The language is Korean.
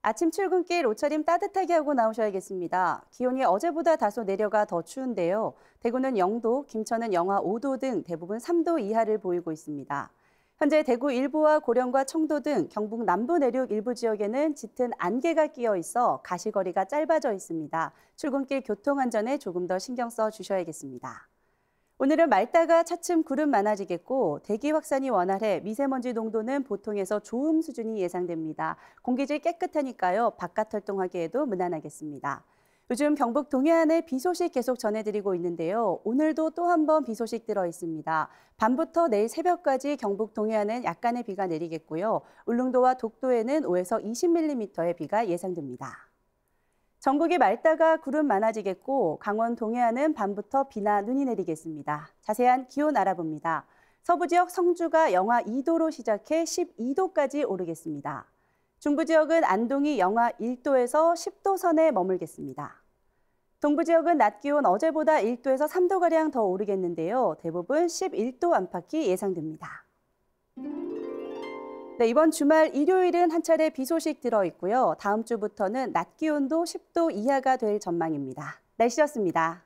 아침 출근길 옷차림 따뜻하게 하고 나오셔야겠습니다. 기온이 어제보다 다소 내려가 더 추운데요. 대구는 0도, 김천은 영하 5도 등 대부분 3도 이하를 보이고 있습니다. 현재 대구 일부와 고령과 청도 등 경북 남부 내륙 일부 지역에는 짙은 안개가 끼어 있어 가시거리가 짧아져 있습니다. 출근길 교통 안전에 조금 더 신경 써 주셔야겠습니다. 오늘은 맑다가 차츰 구름 많아지겠고 대기 확산이 원활해 미세먼지 농도는 보통에서 좋음 수준이 예상됩니다. 공기질 깨끗하니까요. 바깥 활동하기에도 무난하겠습니다. 요즘 경북 동해안에 비 소식 계속 전해드리고 있는데요. 오늘도 또 한 번 비 소식 들어 있습니다. 밤부터 내일 새벽까지 경북 동해안은 약간의 비가 내리겠고요. 울릉도와 독도에는 5에서 20mm의 비가 예상됩니다. 전국이 맑다가 구름 많아지겠고 강원 동해안은 밤부터 비나 눈이 내리겠습니다. 자세한 기온 알아봅니다. 서부 지역 성주가 영하 2도로 시작해 12도까지 오르겠습니다. 중부 지역은 안동이 영하 1도에서 10도 선에 머물겠습니다. 동부 지역은 낮 기온 어제보다 1도에서 3도가량 더 오르겠는데요. 대부분 11도 안팎이 예상됩니다. 네, 이번 주말 일요일은 한 차례 비 소식 들어 있고요. 다음 주부터는 낮 기온도 10도 이하가 될 전망입니다. 날씨였습니다.